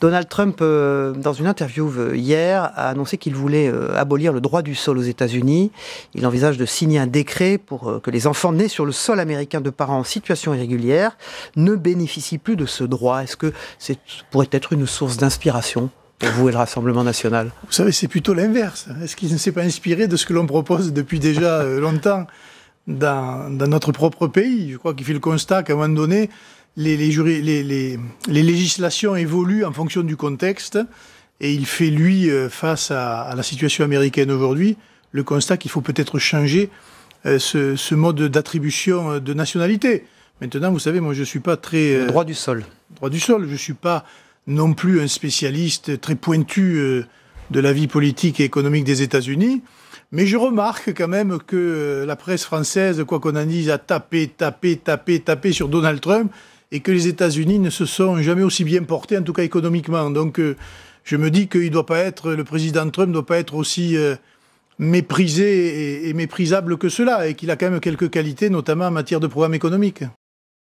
Donald Trump, euh, dans une interview euh, hier, a annoncé qu'il voulait euh, abolir le droit du sol aux États-Unis. Il envisage de signer un décret pour que les enfants nés sur le sol américain de parents en situation irrégulière ne bénéficient plus de ce droit. Est-ce que c'est pourrait être une source d'inspiration pour vous et le Rassemblement national Vous savez, c'est plutôt l'inverse. Est-ce qu'il ne s'est pas inspiré de ce que l'on propose depuis déjà longtemps dans, dans, notre propre pays Je crois qu'il fait le constat qu'à un moment donné, les, les, législations évoluent en fonction du contexte, et il fait, lui, euh, face à, la situation américaine aujourd'hui, le constat qu'il faut peut-être changer euh, ce, mode d'attribution euh, de nationalité. Maintenant, vous savez, moi, je ne suis pas très... droit du sol. Droit du sol. Je ne suis pas non plus un spécialiste très pointu de la vie politique et économique des États-Unis. Mais je remarque quand même que la presse française, quoi qu'on en dise, a tapé, tapé, tapé, tapé sur Donald Trump et que les États-Unis ne se sont jamais aussi bien portés, en tout cas économiquement. Donc euh, je me dis qu'il doit pas être, le président Trump ne doit pas être aussi euh, méprisé et, méprisable que cela, et qu'il a quand même quelques qualités, notamment en matière de programme économique.